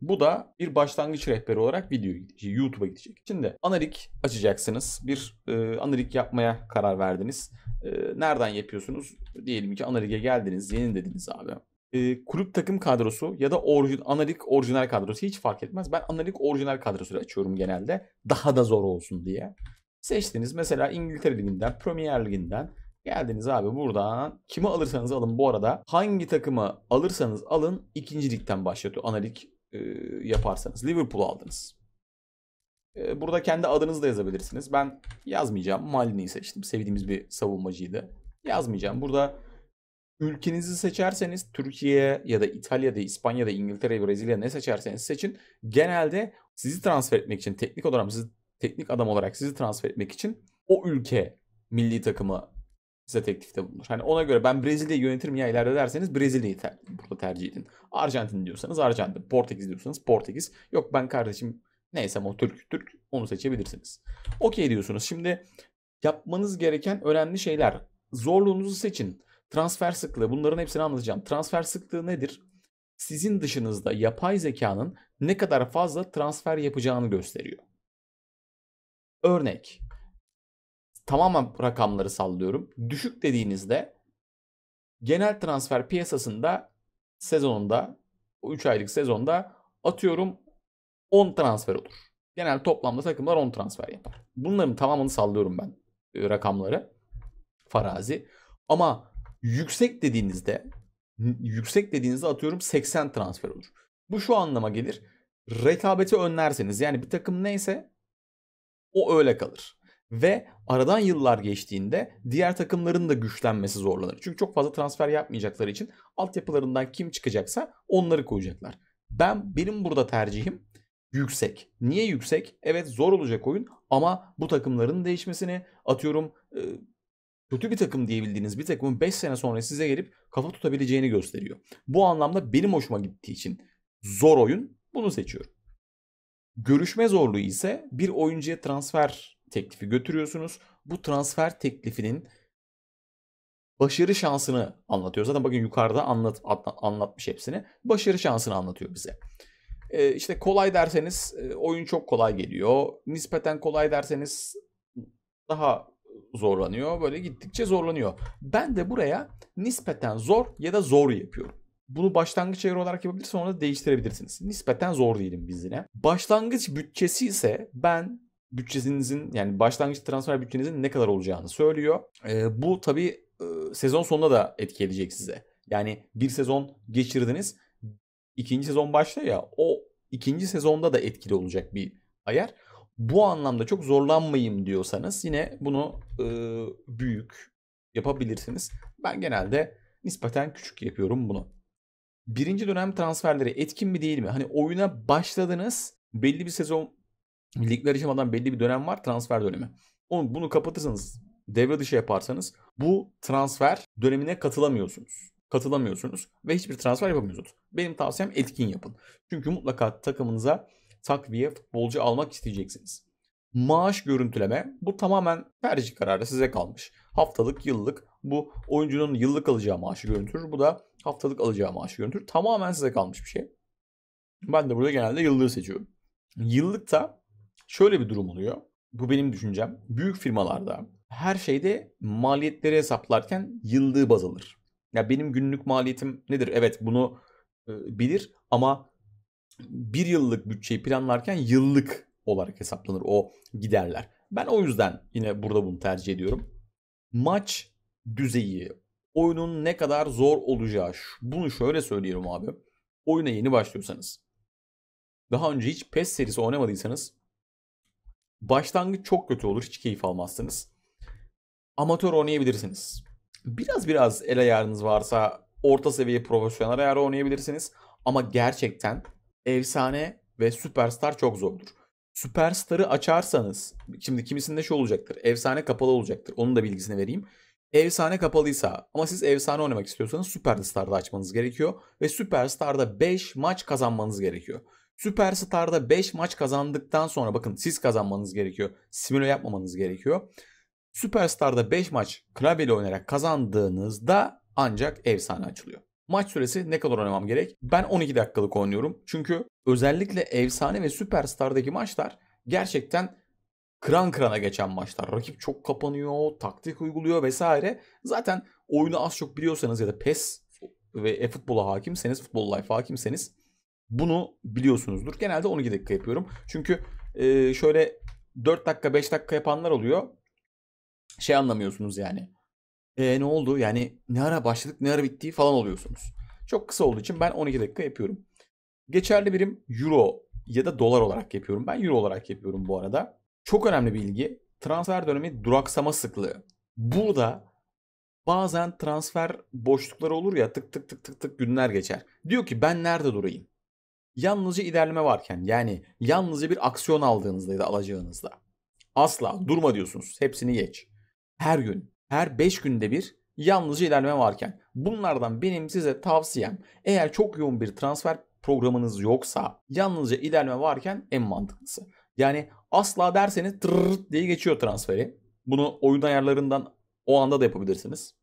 Bu da bir başlangıç rehberi olarak video gidecek, YouTube'a gidecek. Şimdi analik açacaksınız. Bir e, analik yapmaya karar verdiniz. E, nereden yapıyorsunuz? Diyelim ki analige geldiniz, yeni dediniz abi. E, kulüp takım kadrosu ya da orjin, analik orijinal kadrosu hiç fark etmez. Ben analik orijinal kadrosu açıyorum genelde. Daha da zor olsun diye. Seçtiniz mesela İngiltere Ligi'nden, Premier Ligi'nden Geldiniz abi buradan. Kimi alırsanız alın bu arada. Hangi takımı alırsanız alın ikinci ligden başlatıyor. Analik e, yaparsanız Liverpool aldınız. E, burada kendi adınızı da yazabilirsiniz. Ben yazmayacağım. Malini'yi seçtim. Sevdiğimiz bir savunmacıydı. Yazmayacağım. Burada ülkenizi seçerseniz Türkiye ya da İtalya'da, İspanya'da, İngiltere, Brezilya ne seçerseniz seçin. Genelde sizi transfer etmek için teknik olarak sizi teknik adam olarak sizi transfer etmek için o ülke milli takımı size teklifte bulunur. Hani ona göre ben Brezilya'yı yönetirim ya ileride derseniz Brezilya'yı ter- burada tercih edin. Arjantin diyorsanız Arjantin, Portekiz diyorsanız Portekiz. Yok ben kardeşim neyse o Türk Türk onu seçebilirsiniz. Okey diyorsunuz. Şimdi yapmanız gereken önemli şeyler. Zorluğunuzu seçin. Transfer sıklığı bunların hepsini anlatacağım. Transfer sıklığı nedir? Sizin dışınızda yapay zekanın ne kadar fazla transfer yapacağını gösteriyor. Örnek tamamen rakamları sallıyorum. Düşük dediğinizde genel transfer piyasasında sezonunda o 3 aylık sezonda atıyorum 10 transfer olur. Genel toplamda takımlar 10 transfer yapar. Bunların tamamını sallıyorum ben e, rakamları. Farazi. Ama yüksek dediğinizde yüksek dediğinizde atıyorum 80 transfer olur. Bu şu anlama gelir. Rekabeti önlerseniz yani bir takım neyse o öyle kalır ve aradan yıllar geçtiğinde diğer takımların da güçlenmesi zorlanır. Çünkü çok fazla transfer yapmayacakları için altyapılarından kim çıkacaksa onları koyacaklar. Ben benim burada tercihim yüksek. Niye yüksek? Evet zor olacak oyun ama bu takımların değişmesini atıyorum kötü bir takım diyebildiğiniz bir takımın 5 sene sonra size gelip kafa tutabileceğini gösteriyor. Bu anlamda benim hoşuma gittiği için zor oyun bunu seçiyorum. Görüşme zorluğu ise bir oyuncuya transfer teklifi götürüyorsunuz. Bu transfer teklifinin başarı şansını anlatıyor. Zaten bakın yukarıda anlat, anlatmış hepsini. Başarı şansını anlatıyor bize. E, işte kolay derseniz e, oyun çok kolay geliyor. Nispeten kolay derseniz daha zorlanıyor. Böyle gittikçe zorlanıyor. Ben de buraya nispeten zor ya da zor yapıyorum. Bunu başlangıç ayarı olarak yapabilir sonra da değiştirebilirsiniz. Nispeten zor diyelim biz yine. Başlangıç bütçesi ise ben bütçesinizin yani başlangıç transfer bütçenizin ne kadar olacağını söylüyor. E, bu tabi e, sezon sonunda da etki edecek size. Yani bir sezon geçirdiniz. ikinci sezon başlıyor ya o ikinci sezonda da etkili olacak bir ayar. Bu anlamda çok zorlanmayayım diyorsanız yine bunu e, büyük yapabilirsiniz. Ben genelde nispeten küçük yapıyorum bunu. Birinci dönem transferleri etkin mi değil mi? Hani oyuna başladınız belli bir sezon ligler için adam belli bir dönem var transfer dönemi. Onu, bunu kapatırsanız devre dışı yaparsanız bu transfer dönemine katılamıyorsunuz. Katılamıyorsunuz ve hiçbir transfer yapamıyorsunuz. Benim tavsiyem etkin yapın. Çünkü mutlaka takımınıza takviye futbolcu almak isteyeceksiniz. Maaş görüntüleme bu tamamen tercih kararı size kalmış. Haftalık, yıllık bu oyuncunun yıllık alacağı maaşı görüntülür. Bu da haftalık alacağı maaşı görüntülür. Tamamen size kalmış bir şey. Ben de burada genelde yıllığı seçiyorum. Yıllıkta Şöyle bir durum oluyor. Bu benim düşüncem. Büyük firmalarda her şeyde maliyetleri hesaplarken yıllığı baz alır. Ya benim günlük maliyetim nedir? Evet bunu e, bilir ama bir yıllık bütçeyi planlarken yıllık olarak hesaplanır o giderler. Ben o yüzden yine burada bunu tercih ediyorum. Maç düzeyi, oyunun ne kadar zor olacağı. Bunu şöyle söylüyorum abi. Oyuna yeni başlıyorsanız, daha önce hiç PES serisi oynamadıysanız Başlangıç çok kötü olur. Hiç keyif almazsınız. Amatör oynayabilirsiniz. Biraz biraz el ayarınız varsa orta seviye profesyonel ayarı oynayabilirsiniz. Ama gerçekten efsane ve süperstar çok zordur. Süperstar'ı açarsanız şimdi kimisinde şu olacaktır. Efsane kapalı olacaktır. Onun da bilgisini vereyim. Efsane kapalıysa ama siz efsane oynamak istiyorsanız Süperstar'da açmanız gerekiyor. Ve Süperstar'da 5 maç kazanmanız gerekiyor. Süperstar'da 5 maç kazandıktan sonra bakın siz kazanmanız gerekiyor. Simüle yapmamanız gerekiyor. Süperstar'da 5 maç klavyeyle oynayarak kazandığınızda ancak efsane açılıyor. Maç süresi ne kadar oynamam gerek? Ben 12 dakikalık oynuyorum. Çünkü özellikle efsane ve süperstardaki maçlar gerçekten kran kran'a geçen maçlar. Rakip çok kapanıyor, taktik uyguluyor vesaire. Zaten oyunu az çok biliyorsanız ya da PES ve e-futbola hakimseniz, futbol life hakimseniz bunu biliyorsunuzdur. Genelde 12 dakika yapıyorum. Çünkü e, şöyle 4 dakika 5 dakika yapanlar oluyor. Şey anlamıyorsunuz yani. E, ne oldu? Yani ne ara başladık ne ara bittiği falan oluyorsunuz. Çok kısa olduğu için ben 12 dakika yapıyorum. Geçerli birim euro ya da dolar olarak yapıyorum. Ben euro olarak yapıyorum bu arada. Çok önemli bilgi. Transfer dönemi duraksama sıklığı. Burada bazen transfer boşlukları olur ya tık tık tık tık tık günler geçer. Diyor ki ben nerede durayım? yalnızca ilerleme varken yani yalnızca bir aksiyon aldığınızda ya da alacağınızda asla durma diyorsunuz. Hepsini geç. Her gün, her 5 günde bir yalnızca ilerleme varken bunlardan benim size tavsiyem eğer çok yoğun bir transfer programınız yoksa yalnızca ilerleme varken en mantıklısı. Yani asla derseniz tırırt diye geçiyor transferi. Bunu oyun ayarlarından o anda da yapabilirsiniz.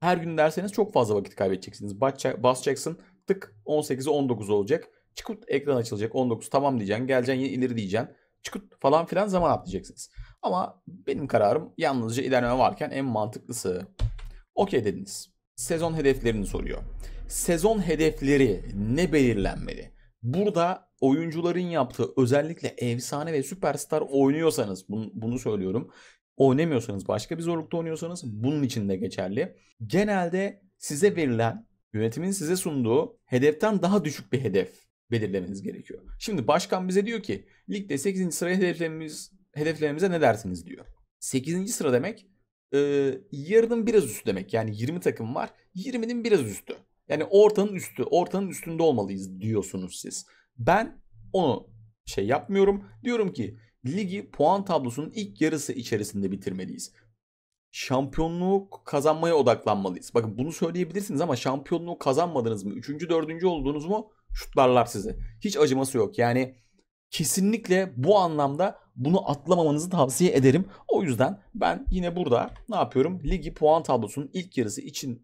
Her gün derseniz çok fazla vakit kaybedeceksiniz. Basacaksın tık 18'e 19 olacak. Çıkut ekran açılacak 19 tamam diyeceksin. Geleceksin yine ileri diyeceksin. Çıkut falan filan zaman atlayacaksınız. Ama benim kararım yalnızca ilerleme varken en mantıklısı. Okey dediniz. Sezon hedeflerini soruyor. Sezon hedefleri ne belirlenmeli? Burada oyuncuların yaptığı özellikle efsane ve süperstar oynuyorsanız bunu, bunu söylüyorum. Oynamıyorsanız başka bir zorlukta oynuyorsanız bunun için de geçerli. Genelde size verilen yönetimin size sunduğu hedeften daha düşük bir hedef belirlemeniz gerekiyor. Şimdi başkan bize diyor ki ligde 8. sıra hedeflerimiz, hedeflerimize ne dersiniz diyor. 8. sıra demek e, yarının biraz üstü demek. Yani 20 takım var. 20'nin biraz üstü. Yani ortanın üstü, ortanın üstünde olmalıyız diyorsunuz siz. Ben onu şey yapmıyorum. Diyorum ki ligi puan tablosunun ilk yarısı içerisinde bitirmeliyiz şampiyonluğu kazanmaya odaklanmalıyız. Bakın bunu söyleyebilirsiniz ama şampiyonluğu kazanmadınız mı? Üçüncü, dördüncü oldunuz mu? Şutlarlar sizi. Hiç acıması yok. Yani kesinlikle bu anlamda bunu atlamamanızı tavsiye ederim. O yüzden ben yine burada ne yapıyorum? Ligi puan tablosunun ilk yarısı için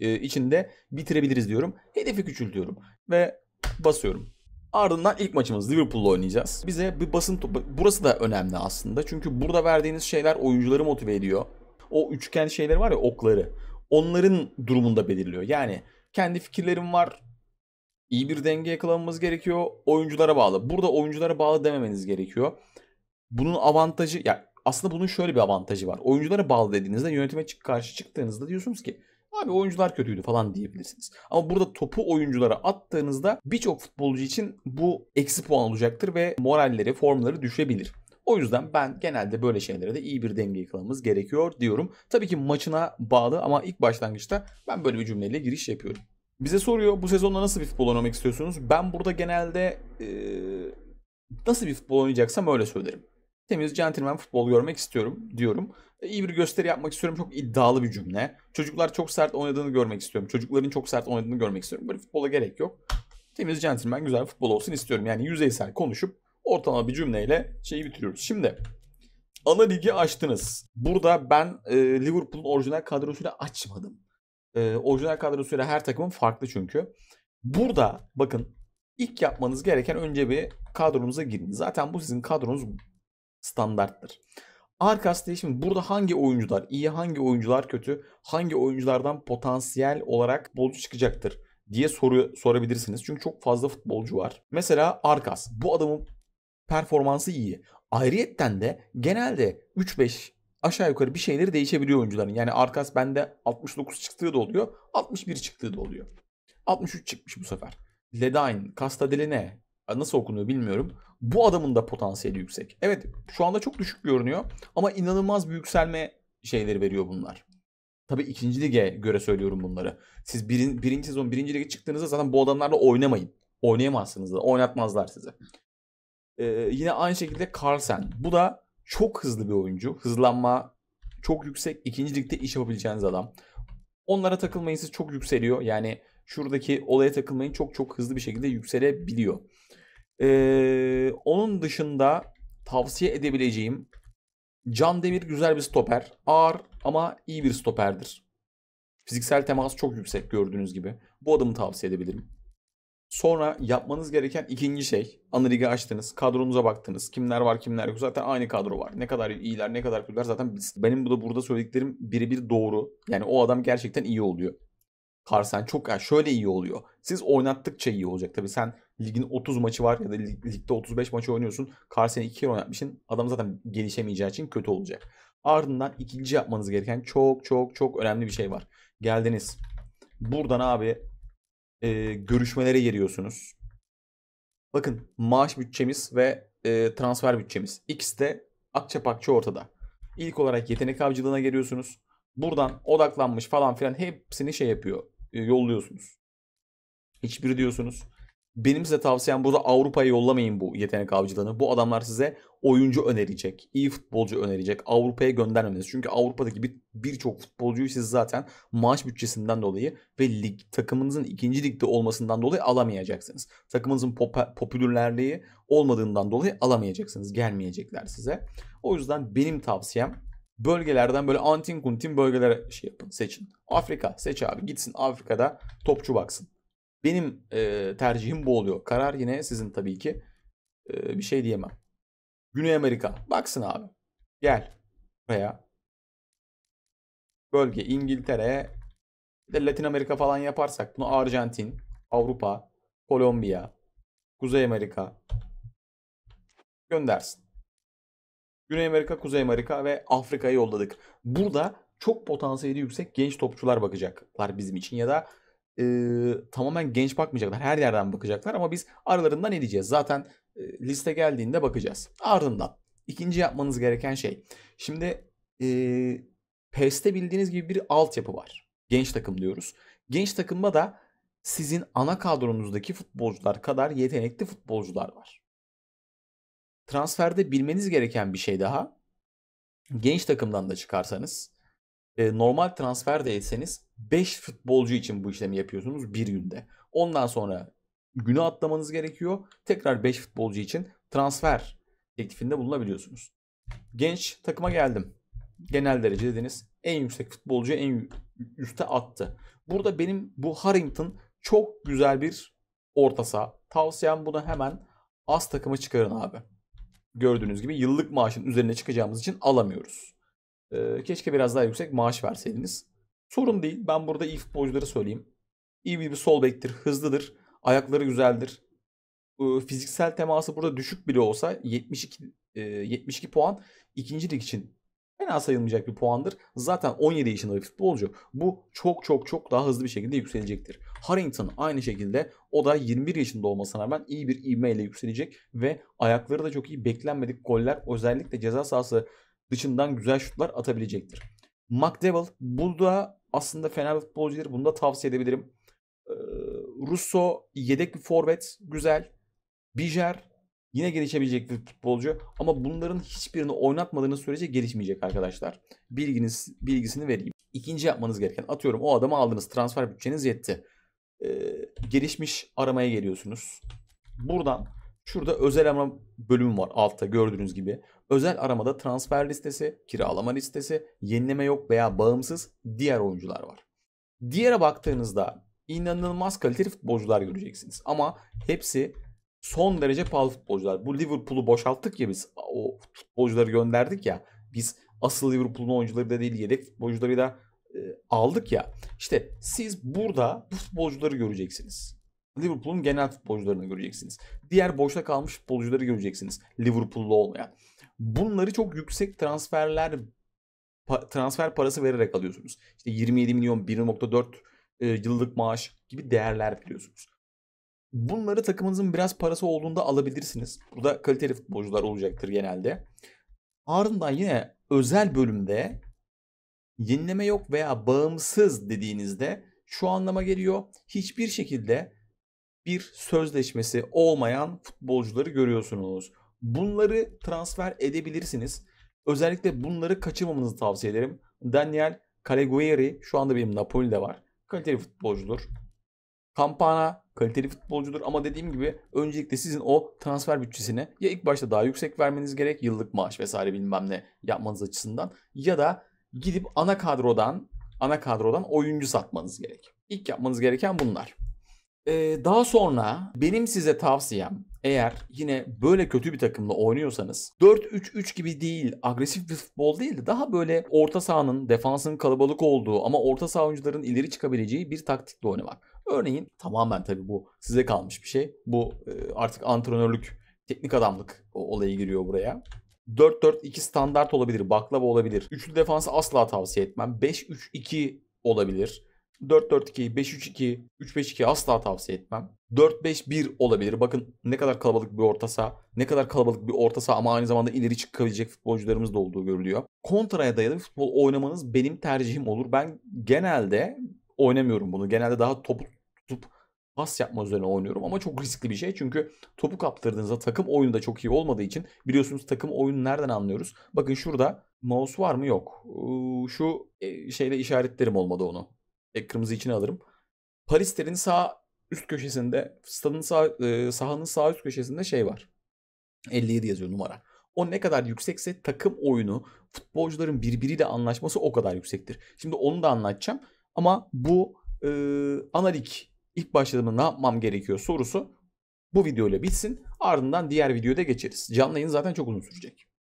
e, içinde bitirebiliriz diyorum. Hedefi küçültüyorum ve basıyorum. Ardından ilk maçımız Liverpool'la oynayacağız. Bize bir basın topu. Burası da önemli aslında. Çünkü burada verdiğiniz şeyler oyuncuları motive ediyor o üçgen şeyler var ya okları. Onların durumunda belirliyor. Yani kendi fikirlerim var. İyi bir denge yakalamamız gerekiyor. Oyunculara bağlı. Burada oyunculara bağlı dememeniz gerekiyor. Bunun avantajı ya aslında bunun şöyle bir avantajı var. Oyunculara bağlı dediğinizde yönetime çık karşı çıktığınızda diyorsunuz ki abi oyuncular kötüydü falan diyebilirsiniz. Ama burada topu oyunculara attığınızda birçok futbolcu için bu eksi puan olacaktır ve moralleri, formları düşebilir. O yüzden ben genelde böyle şeylere de iyi bir denge yakalamamız gerekiyor diyorum. Tabii ki maçına bağlı ama ilk başlangıçta ben böyle bir cümleyle giriş yapıyorum. Bize soruyor bu sezonda nasıl bir futbol oynamak istiyorsunuz? Ben burada genelde e, nasıl bir futbol oynayacaksam öyle söylerim. Temiz centilmen futbol görmek istiyorum diyorum. E, iyi bir gösteri yapmak istiyorum. Çok iddialı bir cümle. Çocuklar çok sert oynadığını görmek istiyorum. Çocukların çok sert oynadığını görmek istiyorum. Böyle futbola gerek yok. Temiz centilmen güzel futbol olsun istiyorum. Yani yüzeysel konuşup ortalama bir cümleyle şeyi bitiriyoruz. Şimdi ana ligi açtınız. Burada ben e, Liverpool'un orijinal kadrosuyla açmadım. E, orijinal kadrosuyla her takımın farklı çünkü. Burada bakın ilk yapmanız gereken önce bir kadronuza girin. Zaten bu sizin kadronuz standarttır. Arkasında şimdi burada hangi oyuncular iyi, hangi oyuncular kötü, hangi oyunculardan potansiyel olarak bolcu çıkacaktır diye soru sorabilirsiniz. Çünkü çok fazla futbolcu var. Mesela Arkas bu adamın performansı iyi. Ayrıyetten de genelde 3-5 aşağı yukarı bir şeyleri değişebiliyor oyuncuların. Yani Arkas bende 69 çıktığı da oluyor. 61 çıktığı da oluyor. 63 çıkmış bu sefer. Ledain, Castadeline nasıl okunuyor bilmiyorum. Bu adamın da potansiyeli yüksek. Evet şu anda çok düşük görünüyor ama inanılmaz bir yükselme şeyleri veriyor bunlar. Tabii ikinci lige göre söylüyorum bunları. Siz birin, birinci sezon birinci lige çıktığınızda zaten bu adamlarla oynamayın. Oynayamazsınız da oynatmazlar sizi. Ee, yine aynı şekilde Carlsen. Bu da çok hızlı bir oyuncu. Hızlanma çok yüksek. İkinci ligde iş yapabileceğiniz adam. Onlara takılmayın siz çok yükseliyor. Yani şuradaki olaya takılmayın çok çok hızlı bir şekilde yükselebiliyor. Ee, onun dışında tavsiye edebileceğim Can Demir güzel bir stoper. Ağır ama iyi bir stoperdir. Fiziksel temas çok yüksek gördüğünüz gibi. Bu adamı tavsiye edebilirim. Sonra yapmanız gereken ikinci şey. Anıligi açtınız. Kadronuza baktınız. Kimler var kimler yok. Zaten aynı kadro var. Ne kadar iyiler ne kadar kötüler. Zaten biz, benim bu da burada söylediklerim birebir doğru. Yani o adam gerçekten iyi oluyor. Karsen çok yani şöyle iyi oluyor. Siz oynattıkça iyi olacak. Tabii sen ligin 30 maçı var ya da lig, ligde 35 maçı oynuyorsun. Karsen'i 2 kere oynatmışsın. Adam zaten gelişemeyeceği için kötü olacak. Ardından ikinci yapmanız gereken çok çok çok önemli bir şey var. Geldiniz. Buradan abi e, görüşmelere giriyorsunuz. Bakın maaş bütçemiz ve e, transfer bütçemiz. İkisi de akça pakça ortada. İlk olarak yetenek avcılığına geliyorsunuz. Buradan odaklanmış falan filan hepsini şey yapıyor. E, yolluyorsunuz. Hiçbiri diyorsunuz. Benim size tavsiyem burada Avrupa'ya yollamayın bu yetenek avcılığını. Bu adamlar size oyuncu önerecek, iyi futbolcu önerecek. Avrupa'ya göndermemeniz. Çünkü Avrupa'daki birçok bir futbolcuyu siz zaten maaş bütçesinden dolayı ve lig takımınızın ikinci ligde olmasından dolayı alamayacaksınız. Takımınızın pop- popülerliği olmadığından dolayı alamayacaksınız. Gelmeyecekler size. O yüzden benim tavsiyem bölgelerden böyle antin kuntin bölgelere şey yapın seçin. Afrika seç abi gitsin Afrika'da topçu baksın. Benim e, tercihim bu oluyor. Karar yine sizin tabii ki. E, bir şey diyemem. Güney Amerika. Baksın abi. Gel. Buraya. Bölge İngiltere. Bir de Latin Amerika falan yaparsak. Bunu Arjantin, Avrupa, Kolombiya, Kuzey Amerika. Göndersin. Güney Amerika, Kuzey Amerika ve Afrika'yı yolladık. Burada çok potansiyeli yüksek genç topçular bakacaklar bizim için ya da e, tamamen genç bakmayacaklar. Her yerden bakacaklar ama biz aralarından edeceğiz. Zaten e, liste geldiğinde bakacağız. Ardından ikinci yapmanız gereken şey. Şimdi e, PES'te bildiğiniz gibi bir altyapı var. Genç takım diyoruz. Genç takımda da sizin ana kadronuzdaki futbolcular kadar yetenekli futbolcular var. Transferde bilmeniz gereken bir şey daha. Genç takımdan da çıkarsanız e, normal transfer değilseniz, etseniz 5 futbolcu için bu işlemi yapıyorsunuz bir günde. Ondan sonra günü atlamanız gerekiyor. Tekrar 5 futbolcu için transfer teklifinde bulunabiliyorsunuz. Genç takıma geldim. Genel derece dediniz. En yüksek futbolcu en üste attı. Burada benim bu Harrington çok güzel bir orta saha. Tavsiyem bunu hemen az takıma çıkarın abi. Gördüğünüz gibi yıllık maaşın üzerine çıkacağımız için alamıyoruz. Ee, keşke biraz daha yüksek maaş verseydiniz. Sorun değil. Ben burada iyi futbolcuları söyleyeyim. İyi bir, bir sol bektir. Hızlıdır. Ayakları güzeldir. Ee, fiziksel teması burada düşük bile olsa 72 e, 72 puan ikinci lig için fena sayılmayacak bir puandır. Zaten 17 yaşında bir futbolcu. Bu çok çok çok daha hızlı bir şekilde yükselecektir. Harrington aynı şekilde o da 21 yaşında olmasına rağmen iyi bir ivmeyle yükselecek ve ayakları da çok iyi beklenmedik goller özellikle ceza sahası dışından güzel şutlar atabilecektir. bu da aslında fena bir futbolcudur. Bunu da tavsiye edebilirim. Ee, Russo yedek bir forvet. Güzel. Bijer yine gelişebilecek bir futbolcu. Ama bunların hiçbirini oynatmadığını sürece gelişmeyecek arkadaşlar. Bilginiz, bilgisini vereyim. İkinci yapmanız gereken atıyorum o adamı aldınız. Transfer bütçeniz yetti. Ee, gelişmiş aramaya geliyorsunuz. Buradan Şurada özel arama bölümü var altta gördüğünüz gibi. Özel aramada transfer listesi, kiralama listesi, yenileme yok veya bağımsız diğer oyuncular var. Diğere baktığınızda inanılmaz kaliteli futbolcular göreceksiniz. Ama hepsi son derece pahalı futbolcular. Bu Liverpool'u boşalttık ya biz o futbolcuları gönderdik ya. Biz asıl Liverpool'un oyuncuları da değil yedek futbolcuları da e, aldık ya. İşte siz burada bu futbolcuları göreceksiniz. Liverpool'un genel futbolcularını göreceksiniz. Diğer boşta kalmış futbolcuları göreceksiniz. Liverpool'lu olmayan. Bunları çok yüksek transferler transfer parası vererek alıyorsunuz. İşte 27 milyon 1.4 e, yıllık maaş gibi değerler biliyorsunuz. Bunları takımınızın biraz parası olduğunda alabilirsiniz. Burada kaliteli futbolcular olacaktır genelde. Ardından yine özel bölümde yenileme yok veya bağımsız dediğinizde şu anlama geliyor. Hiçbir şekilde bir sözleşmesi olmayan futbolcuları görüyorsunuz. Bunları transfer edebilirsiniz. Özellikle bunları kaçırmamanızı tavsiye ederim. Daniel Calagueri şu anda benim Napoli'de var. Kaliteli futbolcudur. Campana kaliteli futbolcudur ama dediğim gibi öncelikle sizin o transfer bütçesine ya ilk başta daha yüksek vermeniz gerek yıllık maaş vesaire bilmem ne yapmanız açısından ya da gidip ana kadrodan ana kadrodan oyuncu satmanız gerek. İlk yapmanız gereken bunlar. Ee, daha sonra benim size tavsiyem eğer yine böyle kötü bir takımla oynuyorsanız 4-3-3 gibi değil agresif bir futbol değil de daha böyle orta sahanın defansın kalabalık olduğu ama orta saha oyuncuların ileri çıkabileceği bir taktikle oynamak. Örneğin tamamen tabii bu size kalmış bir şey. Bu artık antrenörlük, teknik adamlık olayı giriyor buraya. 4-4-2 standart olabilir, baklava olabilir. Üçlü defansı asla tavsiye etmem. 5-3-2 olabilir. 4-4-2, 5-3-2, 3-5-2 asla tavsiye etmem. 4-5-1 olabilir. Bakın ne kadar kalabalık bir orta ne kadar kalabalık bir orta ama aynı zamanda ileri çıkabilecek futbolcularımız da olduğu görülüyor. Kontraya dayalı futbol oynamanız benim tercihim olur. Ben genelde oynamıyorum bunu. Genelde daha topu tutup pas yapma üzerine oynuyorum ama çok riskli bir şey. Çünkü topu kaptırdığınızda takım oyunu da çok iyi olmadığı için biliyorsunuz takım oyunu nereden anlıyoruz? Bakın şurada mouse var mı yok. Şu e, şeyde işaretlerim olmadı onu. E, kırmızı içine alırım. Parislerin sağ üst köşesinde, stadın sağ, e, sahanın sağ üst köşesinde şey var. 57 yazıyor numara. O ne kadar yüksekse takım oyunu, futbolcuların birbiriyle anlaşması o kadar yüksektir. Şimdi onu da anlatacağım. Ama bu e, analik ilk başladığımda ne yapmam gerekiyor sorusu bu videoyla bitsin. Ardından diğer videoda geçeriz. Canlı yayın zaten çok uzun sürecek.